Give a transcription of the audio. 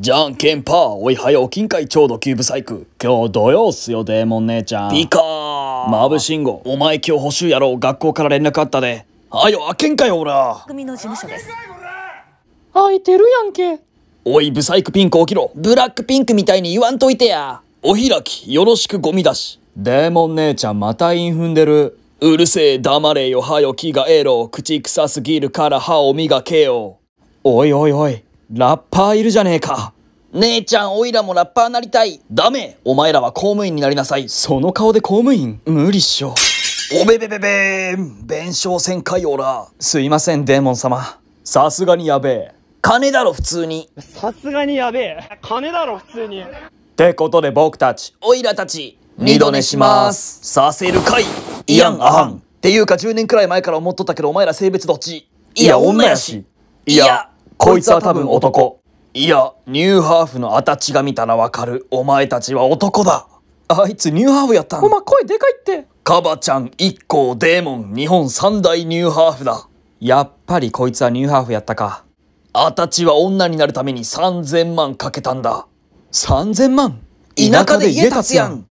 じゃんけんパー、おいはよ、金塊ちょうどキューブサイク。今日土曜っすよ、デーモン姉ちゃん。ピカーマブシンゴ、お前今日補習やろう、学校から連絡あったで。はよ、あけんかよ、おら。組の事務所です。開いてるやんけ。おい、ブサイクピンク起きろ。ブラックピンクみたいに言わんといてや。お開き、よろしくゴミ出し。デーモン姉ちゃん、またイン踏んでる。うるせえ、黙れよ、はよ、気がええろ。口臭すぎるから歯を磨けよ。おいおいおい。ラッパーいるじゃねえか。姉ちゃん、おいらもラッパーなりたい。ダメお前らは公務員になりなさい。その顔で公務員無理っしょ。おべべべべーん弁償せんかいおら。すいません、デーモン様。さすがにやべえ。金だろ、普通に。さすがにやべえ。金だろ、普通に。ってことで僕たち、おいらたち、二度寝します。させるかい。いやん、あはん。っていうか10年くらい前から思っとったけど、お前ら性別どっちいや、女やし。いやこいつは多分男。いや、ニューハーフのアタチが見たらわかる。お前たちは男だ。あいつニューハーフやったんお前声でかいって。カバちゃん、一行、デーモン、日本三大ニューハーフだ。やっぱりこいつはニューハーフやったか。アタチは女になるために3000万かけたんだ。3000万田舎で家建つやん